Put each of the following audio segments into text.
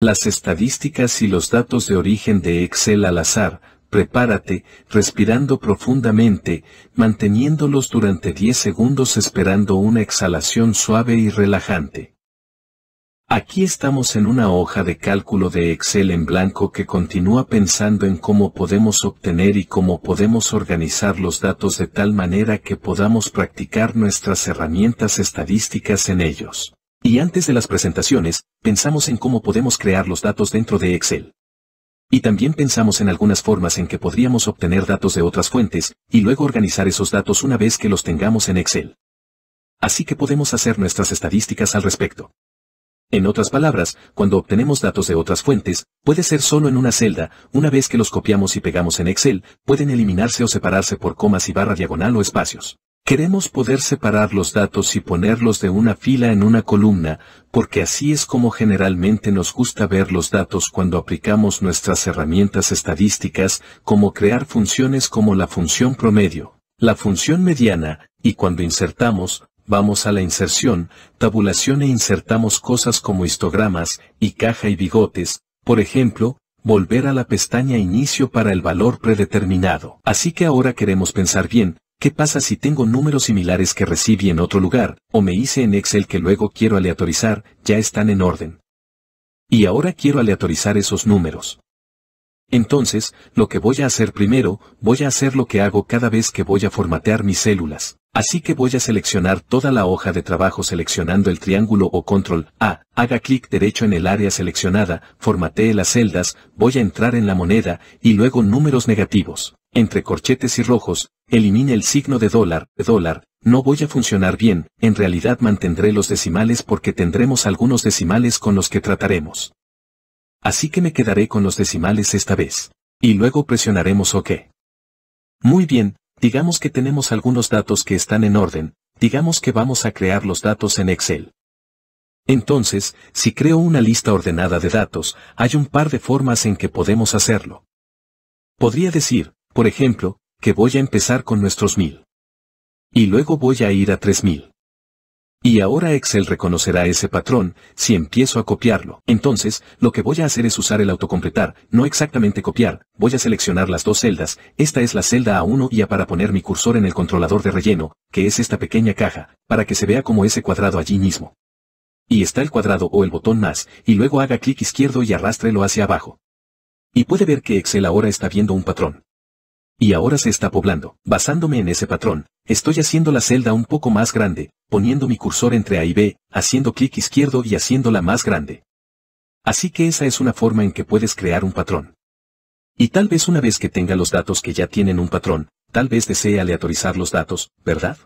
Las estadísticas y los datos de origen de Excel al azar, prepárate, respirando profundamente, manteniéndolos durante 10 segundos esperando una exhalación suave y relajante. Aquí estamos en una hoja de cálculo de Excel en blanco que continúa pensando en cómo podemos obtener y cómo podemos organizar los datos de tal manera que podamos practicar nuestras herramientas estadísticas en ellos. Y antes de las presentaciones, pensamos en cómo podemos crear los datos dentro de Excel. Y también pensamos en algunas formas en que podríamos obtener datos de otras fuentes, y luego organizar esos datos una vez que los tengamos en Excel. Así que podemos hacer nuestras estadísticas al respecto. En otras palabras, cuando obtenemos datos de otras fuentes, puede ser solo en una celda, una vez que los copiamos y pegamos en Excel, pueden eliminarse o separarse por comas y barra diagonal o espacios. Queremos poder separar los datos y ponerlos de una fila en una columna, porque así es como generalmente nos gusta ver los datos cuando aplicamos nuestras herramientas estadísticas, como crear funciones como la función promedio, la función mediana, y cuando insertamos, vamos a la inserción, tabulación e insertamos cosas como histogramas, y caja y bigotes, por ejemplo, volver a la pestaña inicio para el valor predeterminado. Así que ahora queremos pensar bien, ¿Qué pasa si tengo números similares que recibí en otro lugar, o me hice en Excel que luego quiero aleatorizar, ya están en orden? Y ahora quiero aleatorizar esos números. Entonces, lo que voy a hacer primero, voy a hacer lo que hago cada vez que voy a formatear mis células. Así que voy a seleccionar toda la hoja de trabajo seleccionando el triángulo o control A, haga clic derecho en el área seleccionada, formatee las celdas, voy a entrar en la moneda, y luego números negativos. Entre corchetes y rojos, elimine el signo de dólar, dólar, no voy a funcionar bien, en realidad mantendré los decimales porque tendremos algunos decimales con los que trataremos. Así que me quedaré con los decimales esta vez. Y luego presionaremos OK. Muy bien, digamos que tenemos algunos datos que están en orden, digamos que vamos a crear los datos en Excel. Entonces, si creo una lista ordenada de datos, hay un par de formas en que podemos hacerlo. Podría decir, por ejemplo, que voy a empezar con nuestros 1000. Y luego voy a ir a 3000. Y ahora Excel reconocerá ese patrón, si empiezo a copiarlo. Entonces, lo que voy a hacer es usar el autocompletar, no exactamente copiar, voy a seleccionar las dos celdas, esta es la celda A1 y A para poner mi cursor en el controlador de relleno, que es esta pequeña caja, para que se vea como ese cuadrado allí mismo. Y está el cuadrado o el botón más, y luego haga clic izquierdo y arrástrelo hacia abajo. Y puede ver que Excel ahora está viendo un patrón. Y ahora se está poblando. Basándome en ese patrón, estoy haciendo la celda un poco más grande, poniendo mi cursor entre A y B, haciendo clic izquierdo y haciéndola más grande. Así que esa es una forma en que puedes crear un patrón. Y tal vez una vez que tenga los datos que ya tienen un patrón, tal vez desee aleatorizar los datos, ¿verdad?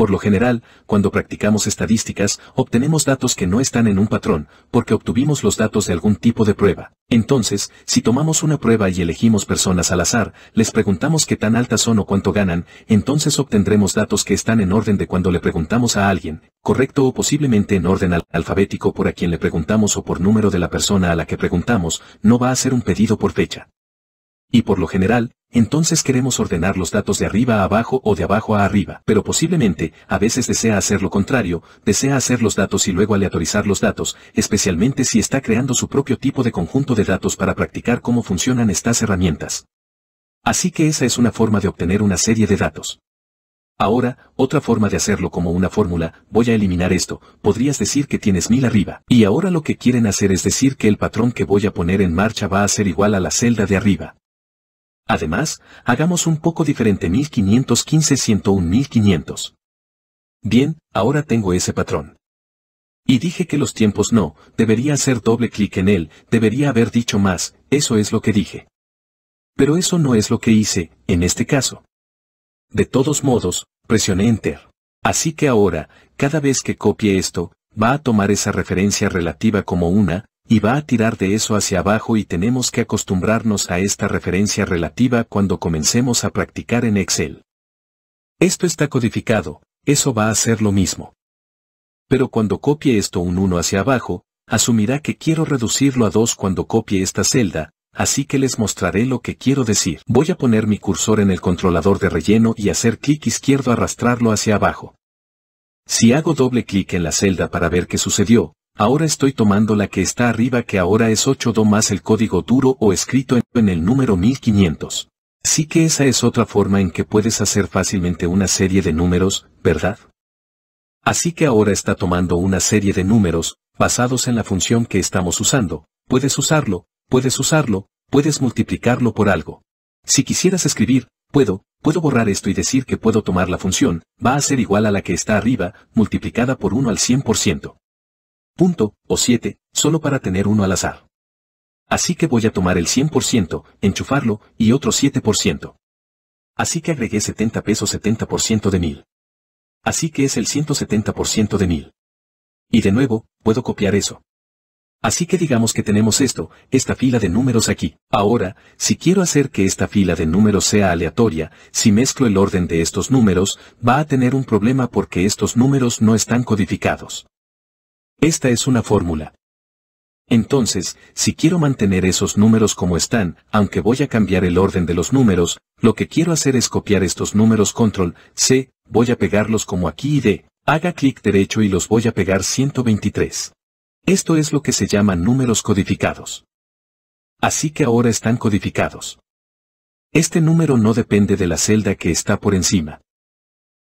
Por lo general, cuando practicamos estadísticas, obtenemos datos que no están en un patrón, porque obtuvimos los datos de algún tipo de prueba. Entonces, si tomamos una prueba y elegimos personas al azar, les preguntamos qué tan altas son o cuánto ganan, entonces obtendremos datos que están en orden de cuando le preguntamos a alguien, correcto o posiblemente en orden alfabético por a quien le preguntamos o por número de la persona a la que preguntamos, no va a ser un pedido por fecha. Y por lo general, entonces queremos ordenar los datos de arriba a abajo o de abajo a arriba. Pero posiblemente, a veces desea hacer lo contrario, desea hacer los datos y luego aleatorizar los datos, especialmente si está creando su propio tipo de conjunto de datos para practicar cómo funcionan estas herramientas. Así que esa es una forma de obtener una serie de datos. Ahora, otra forma de hacerlo como una fórmula, voy a eliminar esto, podrías decir que tienes mil arriba. Y ahora lo que quieren hacer es decir que el patrón que voy a poner en marcha va a ser igual a la celda de arriba. Además, hagamos un poco diferente 1515 1500 Bien, ahora tengo ese patrón. Y dije que los tiempos no, debería hacer doble clic en él, debería haber dicho más, eso es lo que dije. Pero eso no es lo que hice, en este caso. De todos modos, presioné Enter. Así que ahora, cada vez que copie esto, va a tomar esa referencia relativa como una, y va a tirar de eso hacia abajo y tenemos que acostumbrarnos a esta referencia relativa cuando comencemos a practicar en Excel. Esto está codificado, eso va a ser lo mismo. Pero cuando copie esto un 1 hacia abajo, asumirá que quiero reducirlo a 2 cuando copie esta celda, así que les mostraré lo que quiero decir. Voy a poner mi cursor en el controlador de relleno y hacer clic izquierdo arrastrarlo hacia abajo. Si hago doble clic en la celda para ver qué sucedió, Ahora estoy tomando la que está arriba que ahora es 8 do más el código duro o escrito en el número 1500. Sí que esa es otra forma en que puedes hacer fácilmente una serie de números, ¿verdad? Así que ahora está tomando una serie de números, basados en la función que estamos usando, puedes usarlo, puedes usarlo, puedes multiplicarlo por algo. Si quisieras escribir, puedo, puedo borrar esto y decir que puedo tomar la función, va a ser igual a la que está arriba, multiplicada por 1 al 100% punto, o 7, solo para tener uno al azar. Así que voy a tomar el 100%, enchufarlo, y otro 7%. Así que agregué 70 pesos 70% de 1000. Así que es el 170% de 1000. Y de nuevo, puedo copiar eso. Así que digamos que tenemos esto, esta fila de números aquí. Ahora, si quiero hacer que esta fila de números sea aleatoria, si mezclo el orden de estos números, va a tener un problema porque estos números no están codificados. Esta es una fórmula. Entonces, si quiero mantener esos números como están, aunque voy a cambiar el orden de los números, lo que quiero hacer es copiar estos números control, C, voy a pegarlos como aquí y D, haga clic derecho y los voy a pegar 123. Esto es lo que se llama números codificados. Así que ahora están codificados. Este número no depende de la celda que está por encima.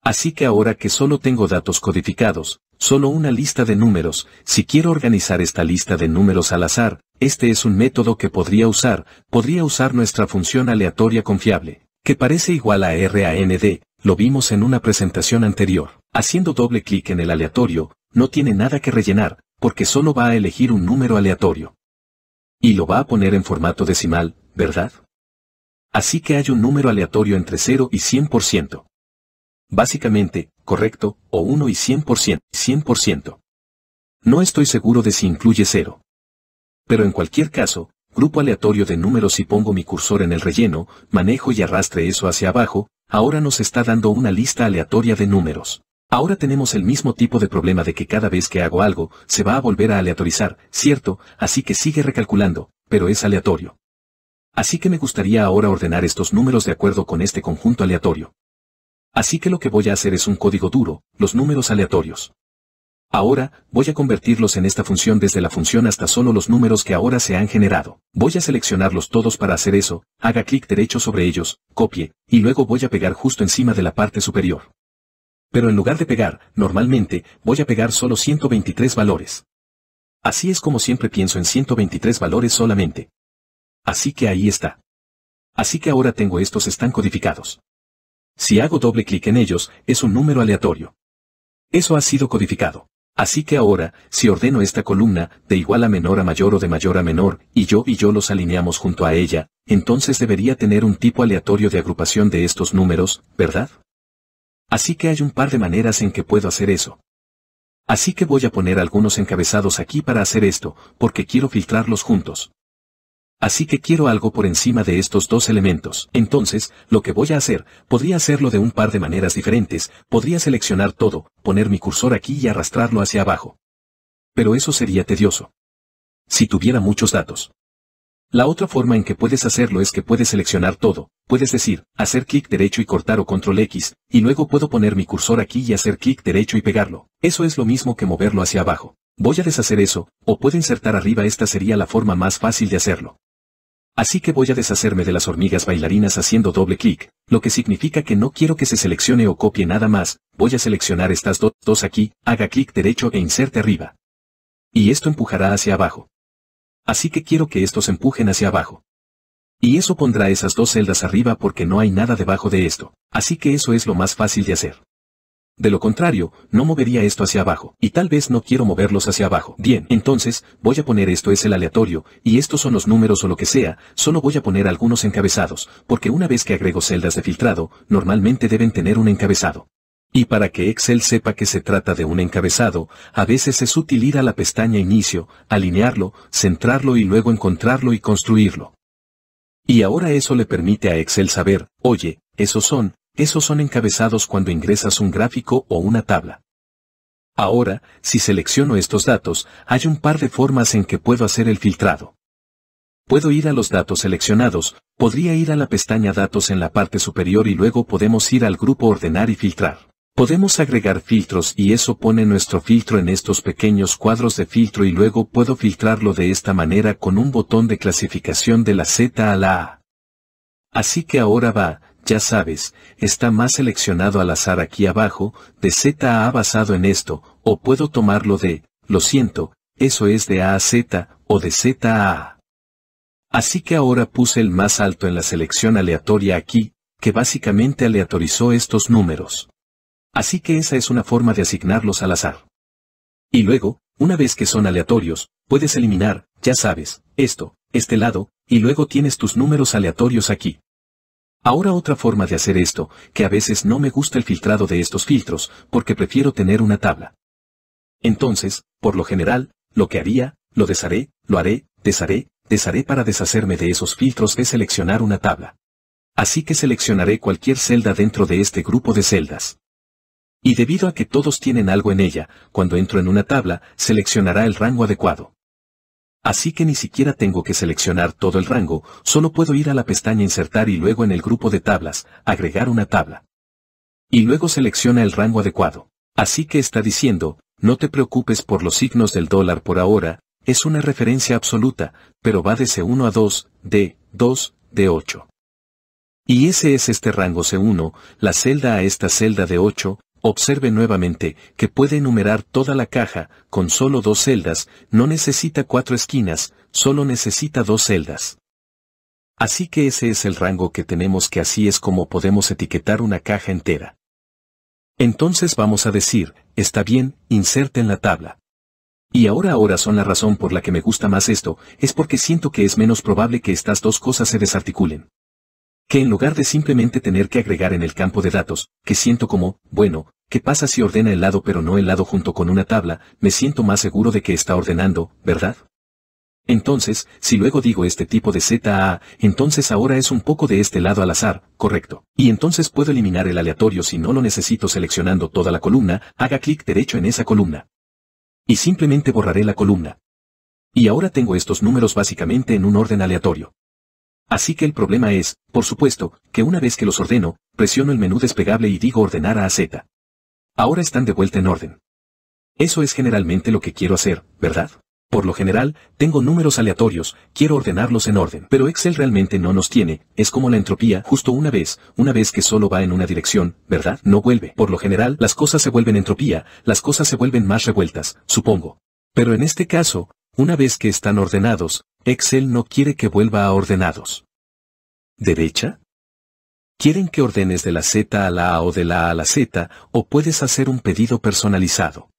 Así que ahora que solo tengo datos codificados, solo una lista de números, si quiero organizar esta lista de números al azar, este es un método que podría usar, podría usar nuestra función aleatoria confiable, que parece igual a RAND, lo vimos en una presentación anterior. Haciendo doble clic en el aleatorio, no tiene nada que rellenar, porque solo va a elegir un número aleatorio. Y lo va a poner en formato decimal, ¿verdad? Así que hay un número aleatorio entre 0 y 100% básicamente, correcto, o 1 y 100%, 100%. No estoy seguro de si incluye 0. Pero en cualquier caso, grupo aleatorio de números y pongo mi cursor en el relleno, manejo y arrastre eso hacia abajo, ahora nos está dando una lista aleatoria de números. Ahora tenemos el mismo tipo de problema de que cada vez que hago algo, se va a volver a aleatorizar, cierto, así que sigue recalculando, pero es aleatorio. Así que me gustaría ahora ordenar estos números de acuerdo con este conjunto aleatorio. Así que lo que voy a hacer es un código duro, los números aleatorios. Ahora, voy a convertirlos en esta función desde la función hasta solo los números que ahora se han generado. Voy a seleccionarlos todos para hacer eso, haga clic derecho sobre ellos, copie, y luego voy a pegar justo encima de la parte superior. Pero en lugar de pegar, normalmente, voy a pegar solo 123 valores. Así es como siempre pienso en 123 valores solamente. Así que ahí está. Así que ahora tengo estos están codificados. Si hago doble clic en ellos, es un número aleatorio. Eso ha sido codificado. Así que ahora, si ordeno esta columna, de igual a menor a mayor o de mayor a menor, y yo y yo los alineamos junto a ella, entonces debería tener un tipo aleatorio de agrupación de estos números, ¿verdad? Así que hay un par de maneras en que puedo hacer eso. Así que voy a poner algunos encabezados aquí para hacer esto, porque quiero filtrarlos juntos. Así que quiero algo por encima de estos dos elementos. Entonces, lo que voy a hacer, podría hacerlo de un par de maneras diferentes, podría seleccionar todo, poner mi cursor aquí y arrastrarlo hacia abajo. Pero eso sería tedioso. Si tuviera muchos datos. La otra forma en que puedes hacerlo es que puedes seleccionar todo, puedes decir, hacer clic derecho y cortar o control X, y luego puedo poner mi cursor aquí y hacer clic derecho y pegarlo. Eso es lo mismo que moverlo hacia abajo. Voy a deshacer eso, o puedo insertar arriba esta sería la forma más fácil de hacerlo. Así que voy a deshacerme de las hormigas bailarinas haciendo doble clic, lo que significa que no quiero que se seleccione o copie nada más, voy a seleccionar estas dos aquí, haga clic derecho e inserte arriba. Y esto empujará hacia abajo. Así que quiero que estos empujen hacia abajo. Y eso pondrá esas dos celdas arriba porque no hay nada debajo de esto, así que eso es lo más fácil de hacer. De lo contrario, no movería esto hacia abajo, y tal vez no quiero moverlos hacia abajo. Bien, entonces, voy a poner esto es el aleatorio, y estos son los números o lo que sea, solo voy a poner algunos encabezados, porque una vez que agrego celdas de filtrado, normalmente deben tener un encabezado. Y para que Excel sepa que se trata de un encabezado, a veces es útil ir a la pestaña Inicio, alinearlo, centrarlo y luego encontrarlo y construirlo. Y ahora eso le permite a Excel saber, oye, esos son, esos son encabezados cuando ingresas un gráfico o una tabla. Ahora, si selecciono estos datos, hay un par de formas en que puedo hacer el filtrado. Puedo ir a los datos seleccionados, podría ir a la pestaña Datos en la parte superior y luego podemos ir al grupo Ordenar y Filtrar. Podemos agregar filtros y eso pone nuestro filtro en estos pequeños cuadros de filtro y luego puedo filtrarlo de esta manera con un botón de clasificación de la Z a la A. Así que ahora va, ya sabes, está más seleccionado al azar aquí abajo, de Z a A basado en esto, o puedo tomarlo de, lo siento, eso es de A a Z, o de Z a A. Así que ahora puse el más alto en la selección aleatoria aquí, que básicamente aleatorizó estos números. Así que esa es una forma de asignarlos al azar. Y luego, una vez que son aleatorios, puedes eliminar, ya sabes, esto, este lado, y luego tienes tus números aleatorios aquí. Ahora otra forma de hacer esto, que a veces no me gusta el filtrado de estos filtros, porque prefiero tener una tabla. Entonces, por lo general, lo que haría, lo desharé, lo haré, desharé, desharé para deshacerme de esos filtros es seleccionar una tabla. Así que seleccionaré cualquier celda dentro de este grupo de celdas. Y debido a que todos tienen algo en ella, cuando entro en una tabla, seleccionará el rango adecuado. Así que ni siquiera tengo que seleccionar todo el rango, solo puedo ir a la pestaña Insertar y luego en el grupo de tablas, agregar una tabla. Y luego selecciona el rango adecuado. Así que está diciendo, no te preocupes por los signos del dólar por ahora, es una referencia absoluta, pero va de C1 a 2, D, 2, de 8. Y ese es este rango C1, la celda a esta celda de 8, Observe nuevamente que puede enumerar toda la caja, con solo dos celdas, no necesita cuatro esquinas, solo necesita dos celdas. Así que ese es el rango que tenemos que así es como podemos etiquetar una caja entera. Entonces vamos a decir, está bien, inserte en la tabla. Y ahora ahora son la razón por la que me gusta más esto, es porque siento que es menos probable que estas dos cosas se desarticulen que en lugar de simplemente tener que agregar en el campo de datos, que siento como, bueno, ¿qué pasa si ordena el lado pero no el lado junto con una tabla? Me siento más seguro de que está ordenando, ¿verdad? Entonces, si luego digo este tipo de ZA, entonces ahora es un poco de este lado al azar, correcto. Y entonces puedo eliminar el aleatorio si no lo necesito seleccionando toda la columna, haga clic derecho en esa columna. Y simplemente borraré la columna. Y ahora tengo estos números básicamente en un orden aleatorio. Así que el problema es, por supuesto, que una vez que los ordeno, presiono el menú despegable y digo ordenar a Z. Ahora están de vuelta en orden. Eso es generalmente lo que quiero hacer, ¿verdad? Por lo general, tengo números aleatorios, quiero ordenarlos en orden. Pero Excel realmente no nos tiene, es como la entropía, justo una vez, una vez que solo va en una dirección, ¿verdad? No vuelve. Por lo general, las cosas se vuelven entropía, las cosas se vuelven más revueltas, supongo. Pero en este caso, una vez que están ordenados, Excel no quiere que vuelva a ordenados. ¿Derecha? Quieren que ordenes de la Z a la A o de la A a la Z, o puedes hacer un pedido personalizado.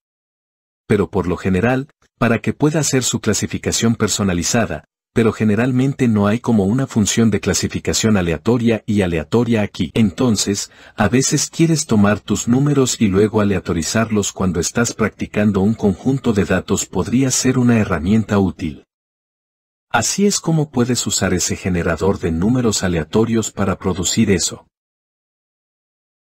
Pero por lo general, para que pueda hacer su clasificación personalizada, pero generalmente no hay como una función de clasificación aleatoria y aleatoria aquí. Entonces, a veces quieres tomar tus números y luego aleatorizarlos cuando estás practicando un conjunto de datos podría ser una herramienta útil. Así es como puedes usar ese generador de números aleatorios para producir eso.